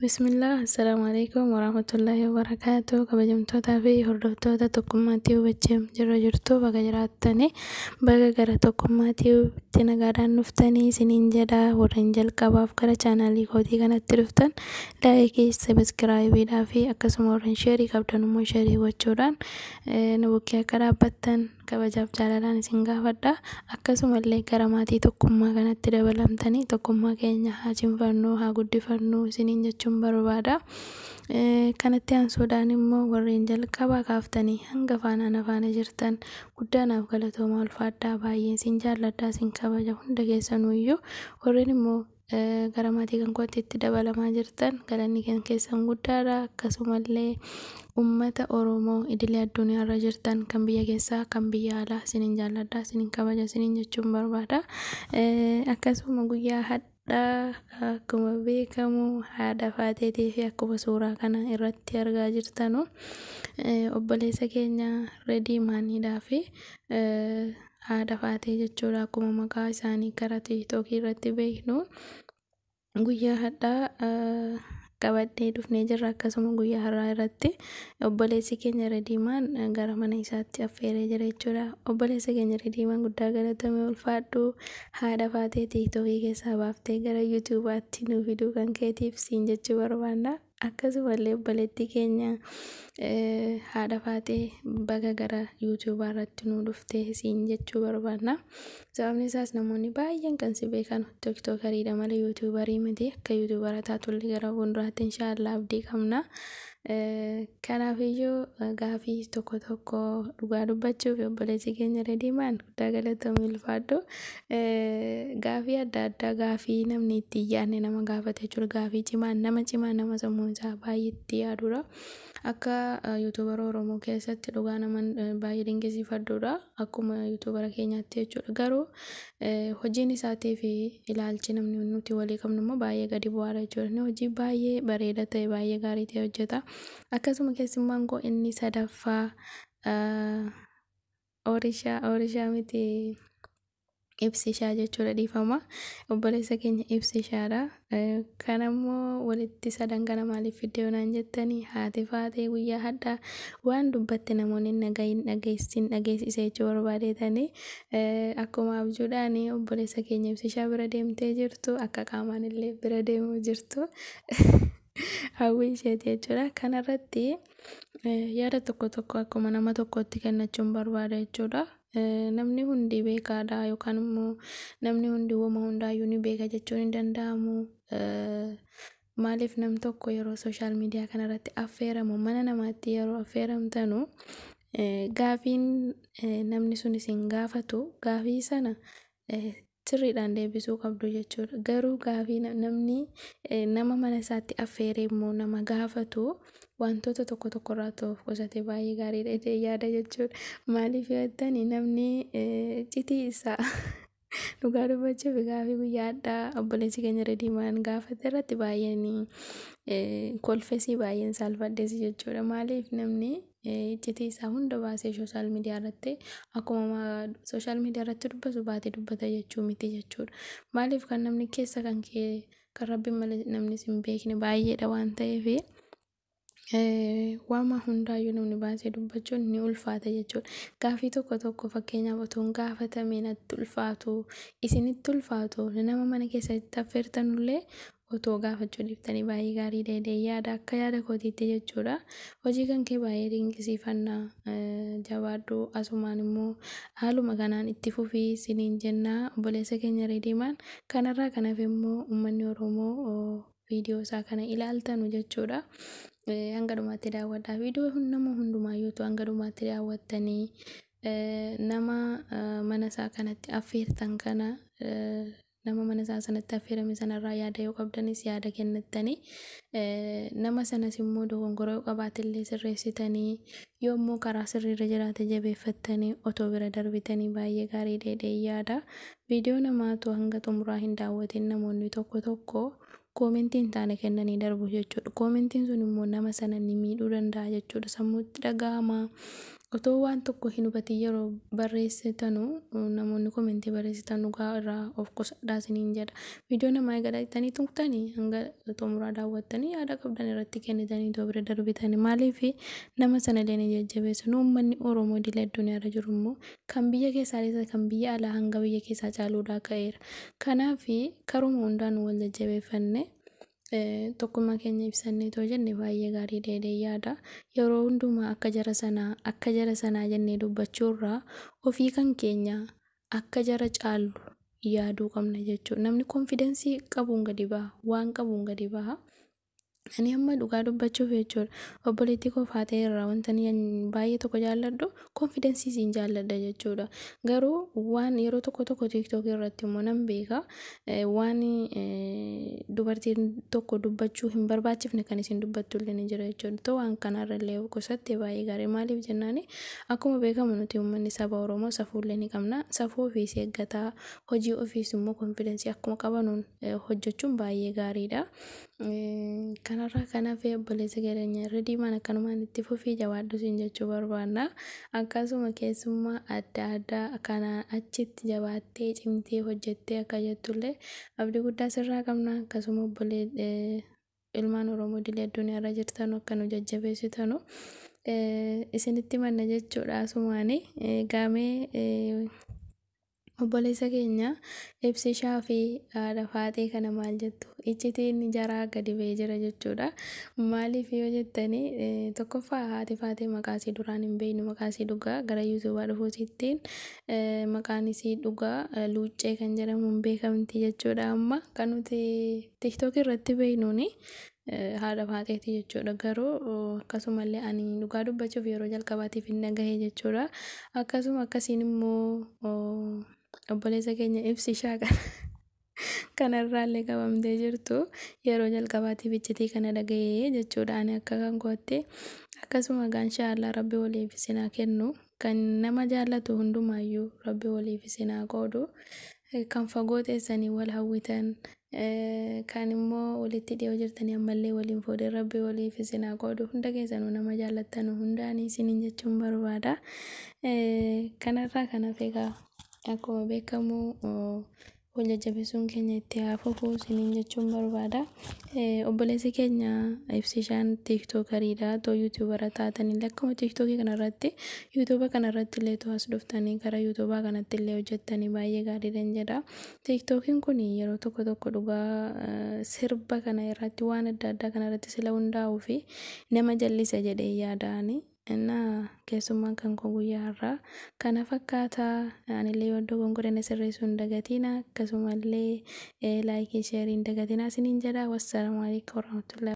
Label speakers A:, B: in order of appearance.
A: Bismillah, assalamu alaikum warahmatullaahi wabarakaatu. Kabajamtootaa fi hordoftoota tokkummaatti hubachaa jirra jirtu baga jiratani baga gara tokkummaatti itti nagaadhaan dhuftanii isiniin jedhaa warreen jalqabaaf gara chaanaalii kootii kanatti dhuftan laayikii, sabiskiraayibiidhaa fi akkasuma warreen sheerii qabdan immoo sheerii gochuudhaan eh, nu bukkee akka dhaabbattan kabajaaf jaalalaan isin gaafadha. Akkasumallee gara maatii tokkummaa kanatti dabalamtanii tokkummaa keenya haa cinfannu, haa guddifannu isiniin jechuun barbaada. kanatti aansuudhaan immoo warreen jalqabaa kaaftanii hanga faanaan afaana jirtan guddaanaaf galatooma ulfaadhaa baay'ee isin jaalladha isin kabaja hunda keessanuu iyyuu gara maatii kan kootiitti dabalamaa jirtan galanni kan keessan guddaadha akkasumallee uummata Oromoo idilee addunyaarra jirtan kan biyya keessaa kan biyya alaa isinin jaalladha isinin kabaja isinin jechuun barbaada akkasuma guyyaa hadhaa akkuma beekamu haadha faateetii fi akkuma suuraa kana irratti argaa jirtanu obboleessa keenya redii maaniidhaa fi haadha faatee jechuudha akkuma maqaa isaanii gara tiiktookii irratti beeknu. Guyyaa hadhaa qabadhee dhufnee jirra. Akkasuma guyyaa har'aa irratti obbolessi keenya Rediimaan gara mana isaatti affeeree jira jechuudha. Obboleessa keenya Rediimaan guddaa galatame ulfaadhu haadha baatee tiiktookii keessaa baaftee gara yuutuubaatti nuu kan keetiif siin jechuu barbaanna. akkasumallee obboleetti keenya eh, haadha faatee baga gara yuutuubaa irratti nuu siin jechuu barbaadna. Sababni isaas namoonni baay'een kan si beekan tiktookaridha mala yuutuubarii miti. Akka yuutuubara taatuullee gara fuulduraatti inshaallah abdii qabna. Kanaaf eh, Kanaafiyyuu gaafii tokko tokko dhugaa dubbachuuf obboleessi keenya irra eh, deemaan guddaa galatoomii ulfaadhu. Gaafii adda addaa gaafii namni itti yaadne nama gaafate jechuudha. Gaafii cimaa nama cimaa nama sammuun isaa baay'ee itti yaadudha. Akka eh, yuutubara oromoo keessatti dhugaa nama baay'ee dinqisiifadhudha. Akkuma yuutubara keenyaatti jechuudha. Garuu hojiin isaatii fi ilaalchi namni nuti walii qabnummoo baay'ee gadi bu'aadha jechuudha. Inni hojii baay'ee bareedaa ta'e baay'ee gaarii ta'e hojjeta. Akkasuma keessummaan koo inni sadaffaa oorishaa eh, oorishaa miti ibsishaa jechuudha dhiifama. Obboleessa keenya ibsishaadha. Eh, Kanammoo walitti sadan kana maaliif fiddee yoonaan jettanii haati faatee guyyaa hadhaa waan dubbatti namoonni nagayin dhageessin dhageessise jechuu barbaadeetanii eh, akkuma abjuudhaani obboleessa keenya ibsishaa bira deemtee jirtu akka qaamaan illee bira deemu jirtu. hawwii isheeti jechuudha. Kanarratti eh, yaada tokko tokko akkuma nama tokkootti kennachuun barbaada jechuudha. Namni hundi beekaadha yookaan immoo namni hundi wama hundaayyuu ni beeka jechuun hin danda'amu. Eh, maaliif nam tokko yeroo sooshaal miidiyaa kanarratti affeeramu mana namaatti yeroo aferamtanu eh, gaafiin namni sun isin gaafatu gaafii sana sirriidhaan deebisuu qabdu jechuudha. Garuu gaafii namni e, nama mana isaatti affeeree immoo nama gaafatu wantoota tokko tokko irraa of qusate baay'ee gaariidha yaada jechuudha. Maaliif yoo jettani namni e, citii isaa dhugaa dubbachuuf gaafii guyyaa hadhaa obboleessi keenya rediimaan gaafate irratti baay'een e, kolfesii baay'een saalfadheesi jechuudha. Maaliif namni ejjetee isaa hunda baasee sooshaal miidiyaa irratti akkuma sooshaal miidiyaa dubbata jechuu miti jechuudha. Maaliif kan namni keessa kan ka'e kan rabbiin malee namnis hin beekne baay'eedha waan ta'eefi waama hundaayyuu namni baasee dubbachun ni ulfaata jechuudha. Gaaffii tokko tokko fakkeenyaaf otoo hin gaafatamee ulfaatu isinitti ulfaatu nama mana keessatti affeertanullee otoo gaafachuu dhiftanii baay'ee gaariidha yaada akka yaada kootiitti jechuudha. Hojii kan kee baay'ee dinqisiifannaa eh, jabaadhu asumaan immoo haaluma kanaan itti fufii isiniin jennaa keenya Rediimaan kanarraa kan hafe immoo uummanni Oromoo viidiyoo isaa kana ilaaltanu jechuudha. Hanga daawwadhaa. Viidiyoo nama hundumaayyuutu eh, hanga dhumaatti nama mana isaa kanatti affeertan kana nama mana isaa sanatti affeerame sanarraa yaada yoo qabdanis yaada kennattanii e, nama sanas immoo dogongoroo yoo qabaatillee sirreessitanii yoommoo karaa sirriirra jiraate jabeeffattanii otoo bira darbitanii baay'ee gaarii in yaada viidiyoo namaatu hanga tumuraa hin daawwatiin namoonni tokko tokko koomentiin taane kennanii darbu jechuudha koomentiin sun immoo nama sana ni miidhuu danda'a jechuudha sammuutti dhaga'ama Otoo waan tokko hin hubatiin yeroo barreessitanuu namoonni komentii barreessitan dhugaa irraa of qosadhaa isiniin jedha. hanga otoo muraa yaada qabdan nama sanallee ni jajjabeessinu. Uummanni Oromoo idilee kan biyya keessaa alaa hanga biyya ka'eera. Kanaafii karuma hundaanuu wal jajjabeeffannee. tokkummaa keenya ibsanneetoo jenne baay'ee gaarii deedeeyyaadha. Yeroo hundumaa akka jara sanaa akka jara sanaa jennee dubbachuurraa ofii kan keenya akka jara caallu yaaduu qabna jechuudha. Namni koonfidensii qabuun gadi baha. Waan qabu gadi baha. Ani amma dhugaa dubbachuuf jechuudha obboleettii koof haa ta'eerraa wanta baay'ee tokko jaalladhu koonfidensii siin jaalladha jechuudha. Garuu waan yeroo tokko tokko tiiktookii irratti immoo nan beeka waan dubartiin tokko dubbachuu hin barbaachifne kan isin dubbattullee ni jira jechuudha. Waan kanarra gosatti baay'ee gaarii maaliif jennaani akkuma beekamu nuti uummanni saba Oromoo safuullee ni qabna. Safuu ofiis eeggataa hojii ofiis immoo konfidensii akkuma qabanuun eh, hojjechuun baay'ee gaariidha. Eh, Kanarraa kan hafe obboleessa keenya irra diimaan akkanumaan itti fufii jabaadhusiin jechuu barbaanna. Akkasuma keessummaa adda addaa kanaan achitti jabaattee cimtee hojjettee akka jettullee abdii guddaa sirraa qabna. Akkasuma eh, ilmaan Oromoo dilee addunyaarra jirtan akka nu jajjabeessitanu eh, isinitti manna jechuudha asumaani. Obboleessa keenya ibsishaa fi haadha faatee kana maal jettu iccitiin jaraa gadi ba'ee jira jechuudha. yoo jettanii e, tokkoffaa haati faatee maqaa duraan hin beeknu dhugaa gara yuutubaa dhufuusittiin e, maqaan isii dhugaa e, luuccee kan jedhamu hin jechuudha amma kan nuti tiktookii irratti beeknuuni. haadha faateeti jechuudha garuu akkasumallee ani dhugaa dubbachuuf yeroo jalqabaatiif hin akkasiin immoo obboleessa keenya ibsishaa kanarraallee qabamtee jirtu yeroo jalqabaatiif iccitii kana dhaga'ee jechuudha ani akka kan gootte akkasuma ganshaa rabbi waliif isinaa kennu kan nama jaallatu hundumaayyuu rabbi waliif isinaa qoodu eh, kan fagoo wal hawwitan eh, immoo walitti dhiyoo ammallee waliin rabbi qoodu hunda keessanuu nama jaallattan hundaanii isiniin jechuun barbaada kanarraa eh, kana Akkuma beekamu hojii jajjabeessuun keenya e, itti haa fufuu isiniin jechuun barbaada. Obboleessi keenya ibsi ishaan tiiktookaridha. Otoo yuutiyuubara taatanillee akkuma tiiktookii kanarratti yuutuuba kanarrattillee otoo as dhuftanii gara yuutuubaa kanattillee hojjettanii baay'ee gaariidhan jedha. Tiiktookiin kunii yeroo tokko tokko dhugaa e sirba kana irratti waan adda addaa kanarratti sila hundaa'uufi nama jallise jedhee yaada'anii. jennaan keessummaan kan koo guyyaarraa kana fakkaataa anillee waddoo konkolaataa sirreessuun dagatina akkasumallee eh, laayikii sheeriin dagatina isiniin jedha wassalamu alaikum warahmatullahi